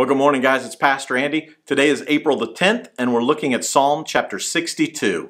Well, good morning, guys. It's Pastor Andy. Today is April the 10th, and we're looking at Psalm chapter 62.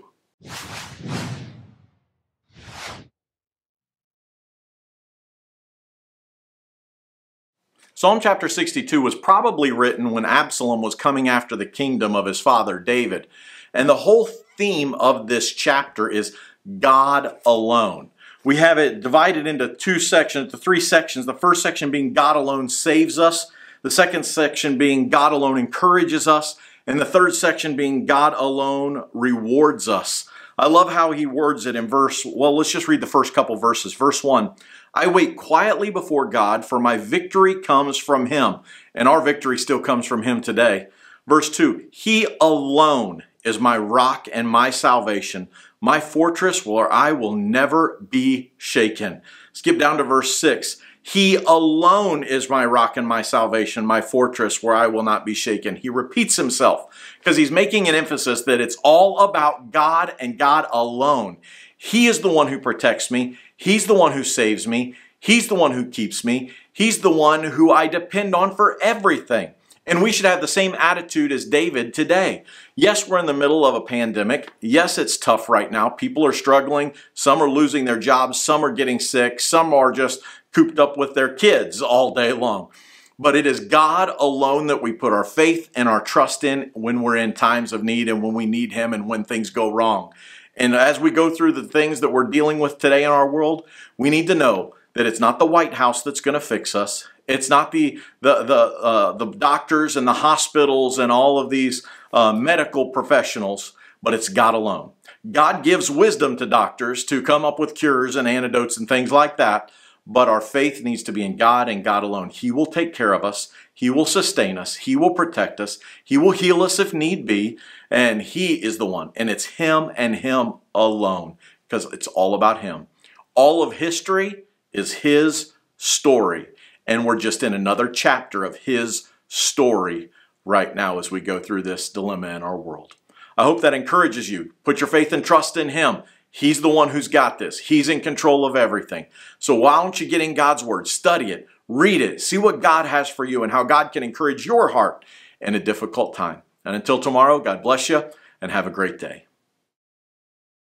Psalm chapter 62 was probably written when Absalom was coming after the kingdom of his father David. And the whole theme of this chapter is God alone. We have it divided into two sections, the three sections. The first section being God alone saves us the second section being God alone encourages us. And the third section being God alone rewards us. I love how he words it in verse, well, let's just read the first couple verses. Verse 1 I wait quietly before God, for my victory comes from him. And our victory still comes from him today. Verse 2 He alone is my rock and my salvation, my fortress where I will never be shaken. Skip down to verse 6. He alone is my rock and my salvation, my fortress where I will not be shaken. He repeats himself because he's making an emphasis that it's all about God and God alone. He is the one who protects me. He's the one who saves me. He's the one who keeps me. He's the one who I depend on for everything. And we should have the same attitude as David today. Yes, we're in the middle of a pandemic. Yes, it's tough right now. People are struggling. Some are losing their jobs. Some are getting sick. Some are just cooped up with their kids all day long. But it is God alone that we put our faith and our trust in when we're in times of need and when we need Him and when things go wrong. And as we go through the things that we're dealing with today in our world, we need to know that it's not the White House that's going to fix us. It's not the the the uh, the doctors and the hospitals and all of these uh, medical professionals, but it's God alone. God gives wisdom to doctors to come up with cures and antidotes and things like that, but our faith needs to be in God and God alone. He will take care of us. He will sustain us. He will protect us. He will heal us if need be, and He is the one. And it's Him and Him alone because it's all about Him. All of history is His story and we're just in another chapter of his story right now as we go through this dilemma in our world. I hope that encourages you. Put your faith and trust in him. He's the one who's got this. He's in control of everything. So why don't you get in God's word, study it, read it, see what God has for you and how God can encourage your heart in a difficult time. And until tomorrow, God bless you and have a great day.